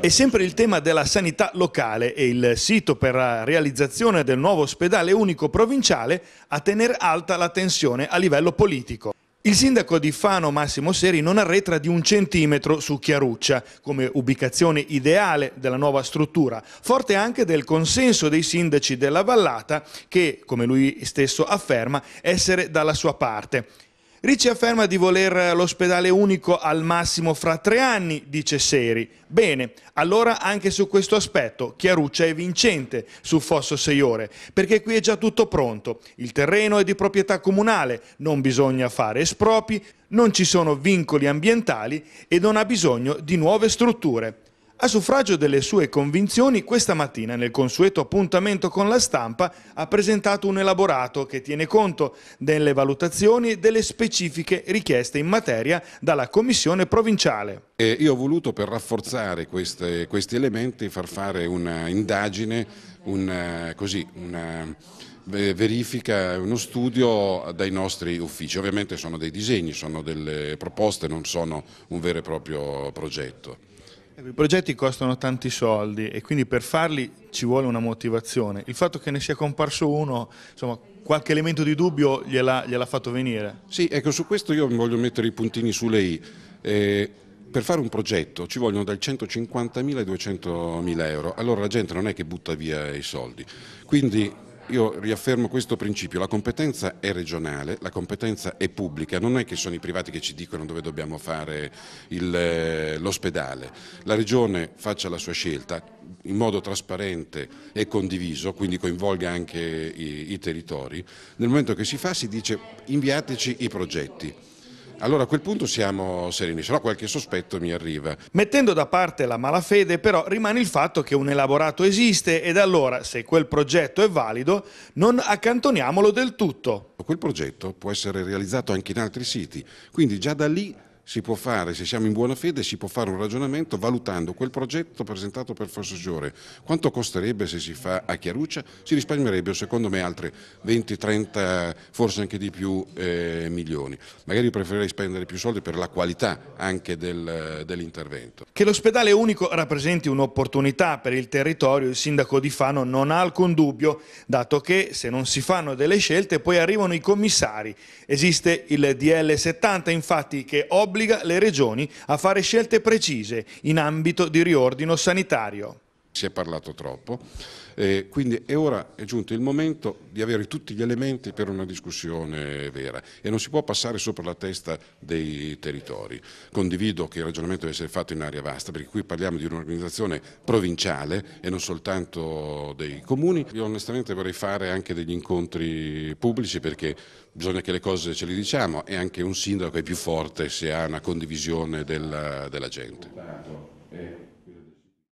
E sempre il tema della sanità locale e il sito per la realizzazione del nuovo ospedale unico provinciale a tenere alta la tensione a livello politico. Il sindaco di Fano Massimo Seri non arretra di un centimetro su Chiaruccia come ubicazione ideale della nuova struttura, forte anche del consenso dei sindaci della vallata che, come lui stesso afferma, essere dalla sua parte. Ricci afferma di voler l'ospedale unico al massimo fra tre anni, dice Seri. Bene, allora anche su questo aspetto Chiaruccia è vincente su Fosso 6 ore, perché qui è già tutto pronto. Il terreno è di proprietà comunale, non bisogna fare espropri, non ci sono vincoli ambientali e non ha bisogno di nuove strutture. A suffragio delle sue convinzioni, questa mattina nel consueto appuntamento con la stampa ha presentato un elaborato che tiene conto delle valutazioni e delle specifiche richieste in materia dalla Commissione provinciale. E io ho voluto per rafforzare queste, questi elementi far fare un'indagine, una, così, una verifica, uno studio dai nostri uffici. Ovviamente sono dei disegni, sono delle proposte, non sono un vero e proprio progetto. Ecco, I progetti costano tanti soldi e quindi per farli ci vuole una motivazione. Il fatto che ne sia comparso uno, insomma, qualche elemento di dubbio gliel'ha fatto venire. Sì, ecco, su questo io voglio mettere i puntini su lei. Eh, per fare un progetto ci vogliono dal 150.000 ai 200.000 euro, allora la gente non è che butta via i soldi. Quindi io riaffermo questo principio, la competenza è regionale, la competenza è pubblica, non è che sono i privati che ci dicono dove dobbiamo fare eh, l'ospedale, la regione faccia la sua scelta in modo trasparente e condiviso, quindi coinvolga anche i, i territori, nel momento che si fa si dice inviateci i progetti allora a quel punto siamo sereni, se no qualche sospetto mi arriva. Mettendo da parte la malafede però rimane il fatto che un elaborato esiste ed allora se quel progetto è valido non accantoniamolo del tutto. Quel progetto può essere realizzato anche in altri siti, quindi già da lì si può fare, se siamo in buona fede, si può fare un ragionamento valutando quel progetto presentato per Giore. Quanto costerebbe se si fa a Chiaruccia? Si risparmierebbero secondo me altri 20, 30, forse anche di più eh, milioni. Magari preferirei spendere più soldi per la qualità anche del, dell'intervento. Che l'ospedale unico rappresenti un'opportunità per il territorio, il sindaco di Fano non ha alcun dubbio, dato che se non si fanno delle scelte poi arrivano i commissari. Esiste il DL70 infatti che obbliga obbliga le regioni a fare scelte precise in ambito di riordino sanitario si è parlato troppo, eh, quindi è ora è giunto il momento di avere tutti gli elementi per una discussione vera e non si può passare sopra la testa dei territori. Condivido che il ragionamento deve essere fatto in area vasta perché qui parliamo di un'organizzazione provinciale e non soltanto dei comuni. Io onestamente vorrei fare anche degli incontri pubblici perché bisogna che le cose ce le diciamo e anche un sindaco è più forte se ha una condivisione della, della gente.